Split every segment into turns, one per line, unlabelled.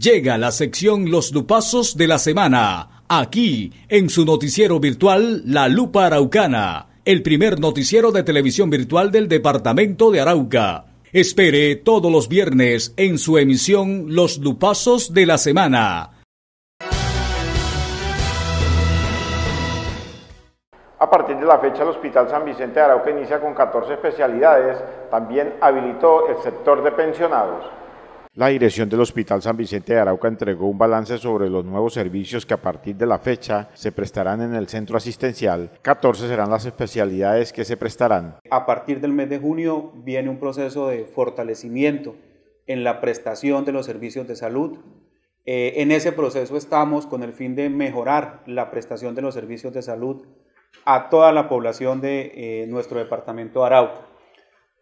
Llega la sección Los Lupazos de la Semana, aquí, en su noticiero virtual La Lupa Araucana, el primer noticiero de televisión virtual del departamento de Arauca. Espere todos los viernes en su emisión Los Lupazos de la Semana.
A partir de la fecha, el Hospital San Vicente de Arauca inicia con 14 especialidades. También habilitó el sector de pensionados. La dirección del Hospital San Vicente de Arauca entregó un balance sobre los nuevos servicios que a partir de la fecha se prestarán en el centro asistencial. 14 serán las especialidades que se prestarán.
A partir del mes de junio viene un proceso de fortalecimiento en la prestación de los servicios de salud. Eh, en ese proceso estamos con el fin de mejorar la prestación de los servicios de salud a toda la población de eh, nuestro departamento de Arauca.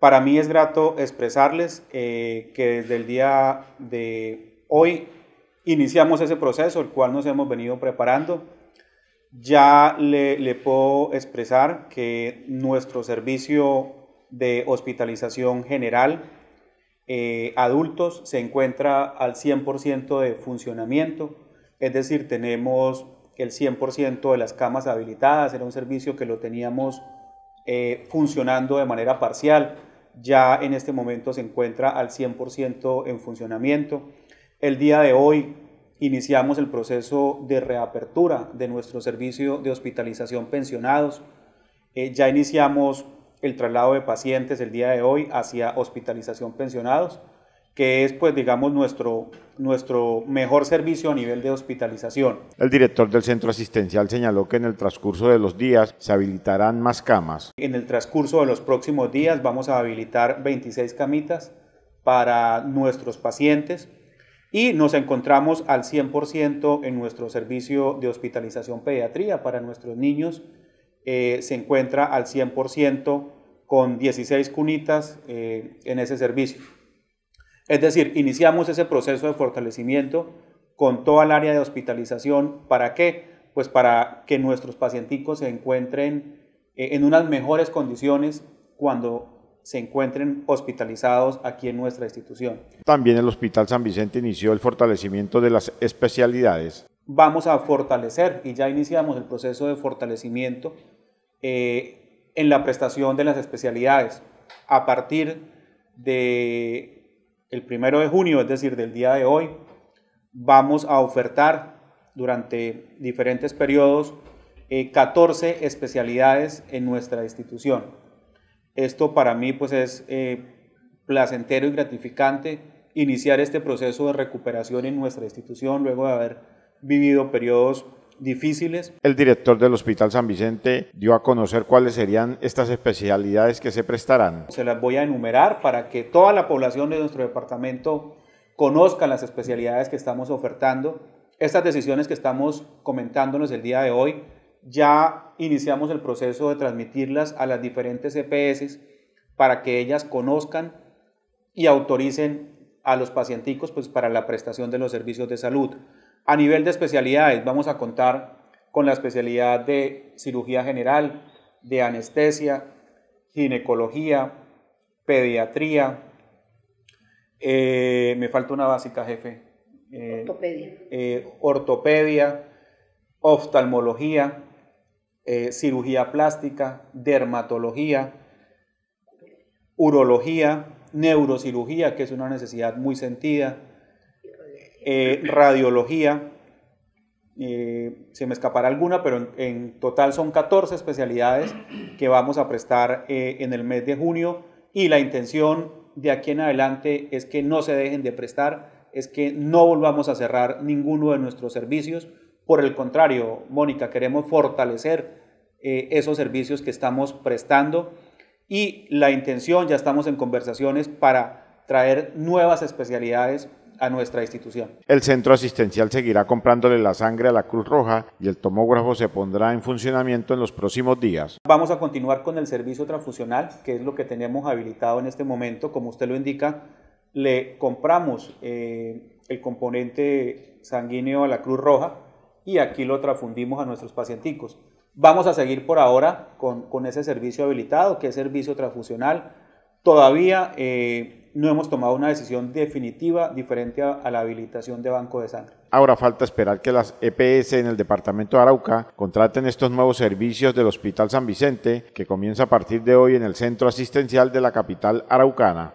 Para mí es grato expresarles eh, que desde el día de hoy iniciamos ese proceso, el cual nos hemos venido preparando. Ya le, puedo expresar que nuestro servicio de hospitalización general eh, adultos se encuentra al 100% de funcionamiento, es decir, tenemos el 100% de las camas habilitadas, era un servicio que lo teníamos eh, funcionando de manera parcial ya en este momento se encuentra al 100% en funcionamiento. El día de hoy iniciamos el proceso de reapertura de nuestro servicio de hospitalización pensionados. Eh, ya iniciamos el traslado de pacientes el día de hoy hacia hospitalización pensionados que es pues digamos nuestro nuestro mejor servicio a nivel de hospitalización.
El director del centro asistencial señaló que en el transcurso de los días se habilitarán más camas.
En el transcurso de los próximos días vamos a habilitar 26 camitas para nuestros pacientes y nos encontramos al 100% en nuestro servicio de hospitalización pediatría para nuestros niños. Eh, se encuentra al 100% con 16 cunitas eh, en ese servicio. Es decir, iniciamos ese proceso de fortalecimiento con toda el área de hospitalización. ¿Para qué? Pues para que nuestros pacienticos se encuentren eh, en unas mejores condiciones cuando se encuentren hospitalizados aquí en nuestra institución.
También el Hospital San Vicente inició el fortalecimiento de las especialidades.
Vamos a fortalecer y ya iniciamos el proceso de fortalecimiento eh, en la prestación de las especialidades a partir de el primero de junio, es decir, del día de hoy, vamos a ofertar durante diferentes periodos 14 eh, especialidades en nuestra institución. Esto para mí pues es eh, placentero y gratificante iniciar este proceso de recuperación en nuestra institución luego de haber vivido periodos
el director del Hospital San Vicente dio a conocer cuáles serían estas especialidades que se prestarán.
Se las voy a enumerar para que toda la población de nuestro departamento conozca las especialidades que estamos ofertando. Estas decisiones que estamos comentándonos el día de hoy, ya iniciamos el proceso de transmitirlas a las diferentes EPS para que ellas conozcan y autoricen a los pacienticos pues, para la prestación de los servicios de salud. A nivel de especialidades, vamos a contar con la especialidad de cirugía general, de anestesia, ginecología, pediatría. Eh, me falta una básica, jefe. Eh, ortopedia. Eh, ortopedia, oftalmología, cirugía plástica, dermatología, urología, neurocirugía, que es una necesidad muy sentida, eh, radiología, eh, se me escapará alguna, pero en, total son 14 especialidades que vamos a prestar eh, en el mes de junio y la intención de aquí en adelante es que no se dejen de prestar, es que no volvamos a cerrar ninguno de nuestros servicios. Por el contrario, Mónica, queremos fortalecer esos servicios que estamos prestando y la intención, ya estamos en conversaciones para traer nuevas especialidades a nuestra institución.
El centro asistencial seguirá comprándole la sangre a la Cruz Roja y el tomógrafo se pondrá en funcionamiento en los próximos días.
Vamos a continuar con el servicio transfusional, que es lo que tenemos habilitado en este momento. Como usted lo indica, le compramos eh, el componente sanguíneo a la Cruz Roja y aquí lo transfundimos a nuestros pacienticos. Vamos a seguir por ahora con, ese servicio habilitado, que es servicio transfusional. Todavía eh, no hemos tomado una decisión definitiva diferente a, la habilitación de banco de sangre.
Ahora falta esperar que las EPS en el departamento de Arauca contraten estos nuevos servicios del Hospital San Vicente, que comienza a partir de hoy en el centro asistencial de la capital araucana.